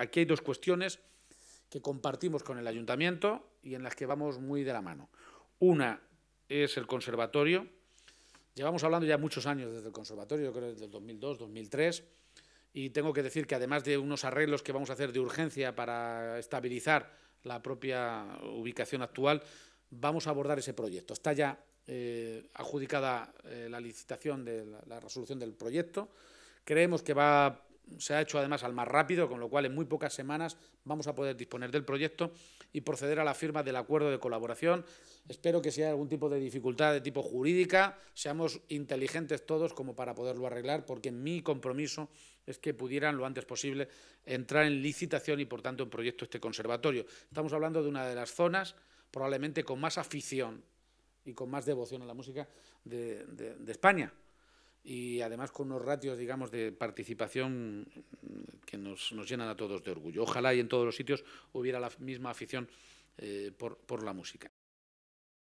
Aquí hay dos cuestiones que compartimos con el ayuntamiento y en las que vamos muy de la mano. Una es el conservatorio. Llevamos hablando ya muchos años desde el conservatorio, yo creo desde el 2002, 2003, y tengo que decir que además de unos arreglos que vamos a hacer de urgencia para estabilizar la propia ubicación actual, vamos a abordar ese proyecto. Está ya eh, adjudicada eh, la licitación de la, la resolución del proyecto. Creemos que va se ha hecho además al más rápido, con lo cual en muy pocas semanas vamos a poder disponer del proyecto y proceder a la firma del acuerdo de colaboración. Espero que si hay algún tipo de dificultad de tipo jurídica, seamos inteligentes todos como para poderlo arreglar, porque mi compromiso es que pudieran lo antes posible entrar en licitación y, por tanto, en proyecto este conservatorio. Estamos hablando de una de las zonas probablemente con más afición y con más devoción a la música de, de España y además con unos ratios, digamos, de participación que nos, llenan a todos de orgullo. Ojalá y en todos los sitios hubiera la misma afición eh, por la música.